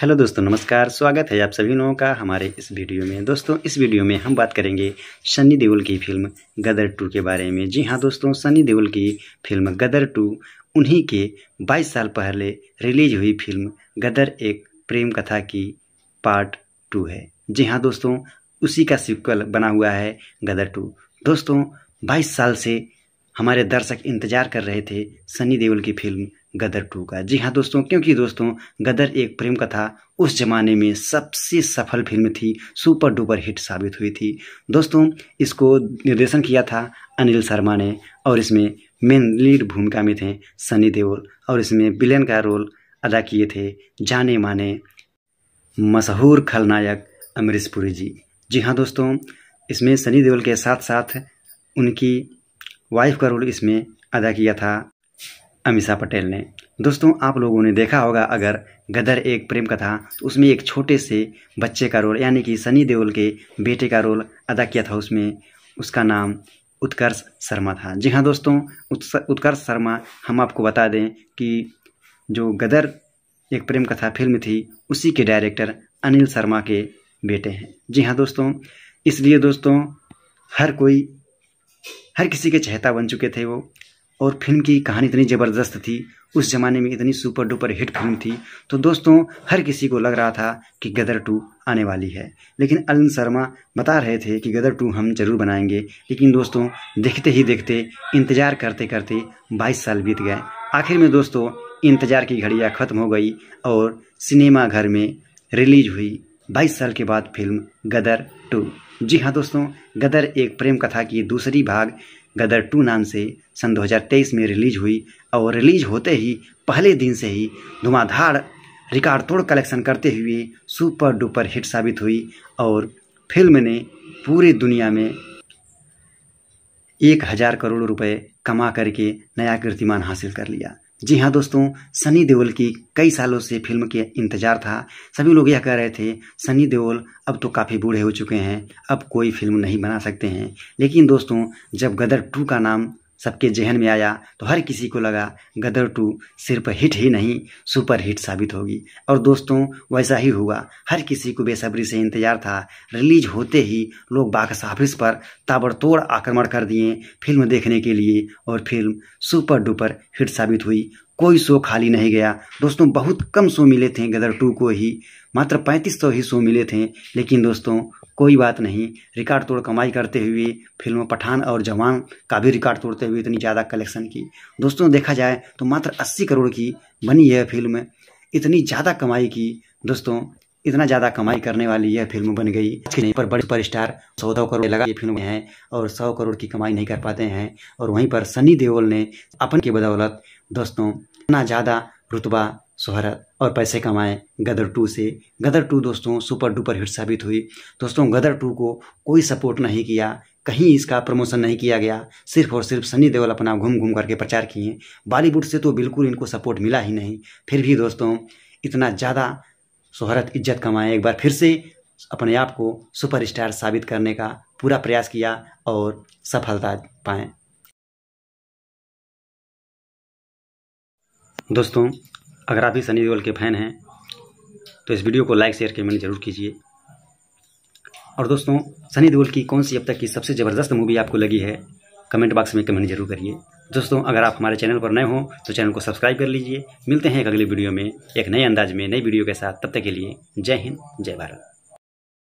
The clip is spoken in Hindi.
हेलो दोस्तों नमस्कार स्वागत है आप सभी लोगों का हमारे इस वीडियो में दोस्तों इस वीडियो में हम बात करेंगे सनी देओल की फिल्म गदर टू के बारे में जी हाँ दोस्तों सनी देओल की फिल्म गदर टू उन्हीं के 22 साल पहले रिलीज हुई फिल्म गदर एक प्रेम कथा की पार्ट टू है जी हाँ दोस्तों उसी का सिक्वल बना हुआ है गदर टू दोस्तों बाईस साल से हमारे दर्शक इंतजार कर रहे थे सनी देओल की फिल्म गदर टू का जी हाँ दोस्तों क्योंकि दोस्तों गदर एक प्रेम कथा उस जमाने में सबसे सफल फिल्म थी सुपर डुपर हिट साबित हुई थी दोस्तों इसको निर्देशन किया था अनिल शर्मा ने और इसमें मेन लीड भूमिका में थे सनी देओल और इसमें विलेन का रोल अदा किए थे जाने माने मशहूर खलनायक अमरीश पुरी जी जी हाँ दोस्तों इसमें सनी देओल के साथ साथ उनकी वाइफ का रोल इसमें अदा किया था अमीषा पटेल ने दोस्तों आप लोगों ने देखा होगा अगर गदर एक प्रेम कथा तो उसमें एक छोटे से बच्चे का रोल यानी कि सनी देओल के बेटे का रोल अदा किया था उसमें उसका नाम उत्कर्ष शर्मा था जी हाँ दोस्तों उत्कर्ष शर्मा हम आपको बता दें कि जो गदर एक प्रेम कथा फिल्म थी उसी के डायरेक्टर अनिल शर्मा के बेटे हैं जी हाँ दोस्तों इसलिए दोस्तों हर कोई हर किसी के चहता बन चुके थे वो और फिल्म की कहानी इतनी ज़बरदस्त थी उस ज़माने में इतनी सुपर डुपर हिट फिल्म थी तो दोस्तों हर किसी को लग रहा था कि गदर टू आने वाली है लेकिन अलन शर्मा बता रहे थे कि गदर टू हम जरूर बनाएंगे लेकिन दोस्तों देखते ही देखते इंतज़ार करते करते 22 साल बीत गए आखिर में दोस्तों इंतज़ार की घड़ियाँ ख़त्म हो गई और सिनेमा घर में रिलीज हुई बाईस साल के बाद फिल्म गदर टू जी हाँ दोस्तों गदर एक प्रेम कथा की दूसरी भाग गदर टू नाम से सन 2023 में रिलीज हुई और रिलीज होते ही पहले दिन से ही धुमाधार रिकॉर्ड तोड़ कलेक्शन करते हुए सुपर डुपर हिट साबित हुई और फिल्म ने पूरी दुनिया में एक हज़ार करोड़ रुपए कमा करके नया कीर्तिमान हासिल कर लिया जी हाँ दोस्तों सनी देओल की कई सालों से फिल्म के इंतज़ार था सभी लोग यह कह रहे थे सनी देओल अब तो काफ़ी बूढ़े हो चुके हैं अब कोई फिल्म नहीं बना सकते हैं लेकिन दोस्तों जब गदर टू का नाम सबके जहन में आया तो हर किसी को लगा गदर टू सिर्फ हिट ही नहीं सुपर हिट साबित होगी और दोस्तों वैसा ही हुआ हर किसी को बेसब्री से इंतजार था रिलीज होते ही लोग बाक्स ऑफिस पर ताबड़तोड़ आक्रमण कर दिए फिल्म देखने के लिए और फिल्म सुपर डुपर हिट साबित हुई कोई शो खाली नहीं गया दोस्तों बहुत कम शो मिले थे गदर टू को ही मात्र पैंतीस सौ ही शो मिले थे लेकिन दोस्तों कोई बात नहीं रिकॉर्ड तोड़ कमाई करते हुए फिल्म पठान और जवान का भी रिकॉर्ड तोड़ते हुए इतनी ज़्यादा कलेक्शन की दोस्तों देखा जाए तो मात्र अस्सी करोड़ की बनी यह फिल्म इतनी ज़्यादा कमाई की दोस्तों इतना ज़्यादा कमाई करने वाली यह फिल्म बन गई नहीं पर बड़े स्टार सौ करोड़ लगा ये फिल्म हैं और सौ करोड़ की कमाई नहीं कर पाते हैं और वहीं पर सनी देओल ने अपन की बदौलत दोस्तों इतना ज़्यादा रुतबा शहरत और पैसे कमाए गदर टू से गदर टू दोस्तों सुपर डुपर हिट साबित हुई दोस्तों गदर टू को कोई सपोर्ट नहीं किया कहीं इसका प्रमोशन नहीं किया गया सिर्फ और सिर्फ सनी देओल अपना घूम घूम करके प्रचार किए बॉलीवुड से तो बिल्कुल इनको सपोर्ट मिला ही नहीं फिर भी दोस्तों इतना ज़्यादा शोहरत इज्जत कमाएं एक बार फिर से अपने आप को सुपरस्टार साबित करने का पूरा प्रयास किया और सफलता पाएँ दोस्तों अगर आप भी सनी देओल के फैन हैं तो इस वीडियो को लाइक शेयर कमेंट जरूर कीजिए और दोस्तों सनी देओल की कौन सी अब तक की सबसे ज़बरदस्त मूवी आपको लगी है कमेंट बॉक्स में कमेंट जरूर करिए दोस्तों अगर आप हमारे चैनल पर नए हों तो चैनल को सब्सक्राइब कर लीजिए मिलते हैं एक अगले वीडियो में एक नए अंदाज में नई वीडियो के साथ तब तक के लिए जय हिंद जय भारत